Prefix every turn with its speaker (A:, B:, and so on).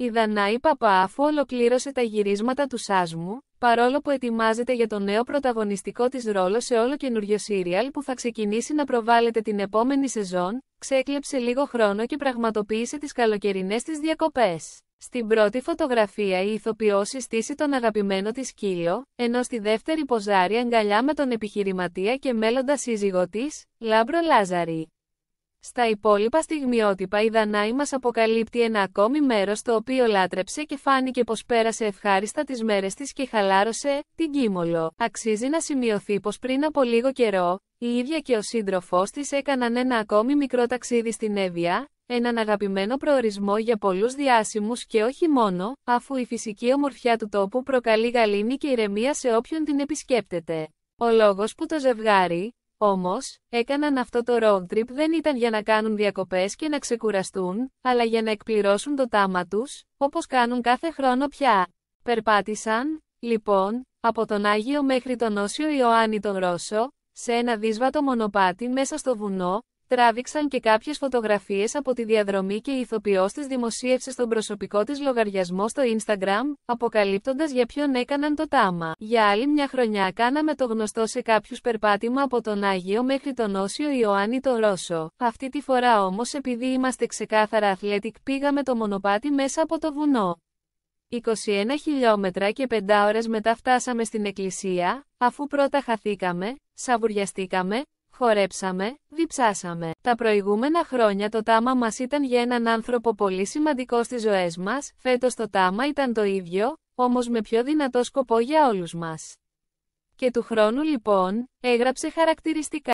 A: Η Δανάη Παπαάφου ολοκλήρωσε τα γυρίσματα του Σάσμου, παρόλο που ετοιμάζεται για το νέο πρωταγωνιστικό της ρόλο σε όλο καινούριο σύριαλ που θα ξεκινήσει να προβάλλεται την επόμενη σεζόν, ξέκλεψε λίγο χρόνο και πραγματοποίησε τις καλοκαιρινές της διακοπές. Στην πρώτη φωτογραφία η ηθοποιός συστήσει τον αγαπημένο της Κίλιο, ενώ στη δεύτερη ποζάρει αγκαλιά με τον επιχειρηματία και μέλλοντα σύζυγό της, Λάμπρο Λάζαρη. Στα υπόλοιπα στιγμιότυπα η Δανάη μας αποκαλύπτει ένα ακόμη μέρος το οποίο λάτρεψε και φάνηκε πως πέρασε ευχάριστα τις μέρες της και χαλάρωσε, την Κίμολο. Αξίζει να σημειωθεί πως πριν από λίγο καιρό, η ίδια και ο σύντροφός της έκαναν ένα ακόμη μικρό ταξίδι στην Εύβοια, έναν αγαπημένο προορισμό για πολλούς διάσημους και όχι μόνο, αφού η φυσική ομορφιά του τόπου προκαλεί γαλήνη και ηρεμία σε όποιον την επισκέπτεται. Ο λόγος που το ζευγάρι, όμως, έκαναν αυτό το road trip δεν ήταν για να κάνουν διακοπές και να ξεκουραστούν, αλλά για να εκπληρώσουν το τάμα τους, όπως κάνουν κάθε χρόνο πια. Περπάτησαν, λοιπόν, από τον Άγιο μέχρι τον Όσιο Ιωάννη τον Ρώσο, σε ένα δύσβατο μονοπάτι μέσα στο βουνό, τράβηξαν και κάποιες φωτογραφίες από τη διαδρομή και η ηθοποιός της δημοσίευσε στον προσωπικό της λογαριασμό στο Instagram, αποκαλύπτοντας για ποιον έκαναν το τάμα. Για άλλη μια χρονιά κάναμε το γνωστό σε κάποιους περπάτημα από τον Άγιο μέχρι τον Όσιο Ιωάννη το Ρώσο. Αυτή τη φορά όμως επειδή είμαστε ξεκάθαρα αθλέτικ πήγαμε το μονοπάτι μέσα από το βουνό. 21 χιλιόμετρα και 5 ώρες μετά φτάσαμε στην εκκλησία, αφού πρώτα χαθήκαμε, σαβουριαστήκαμε, Χορέψαμε, διψάσαμε. Τα προηγούμενα χρόνια το τάμα μας ήταν για έναν άνθρωπο πολύ σημαντικό στις ζωές μας, φέτος το τάμα ήταν το ίδιο, όμως με πιο δυνατό σκοπό για όλους μας. Και του χρόνου λοιπόν, έγραψε χαρακτηριστικά.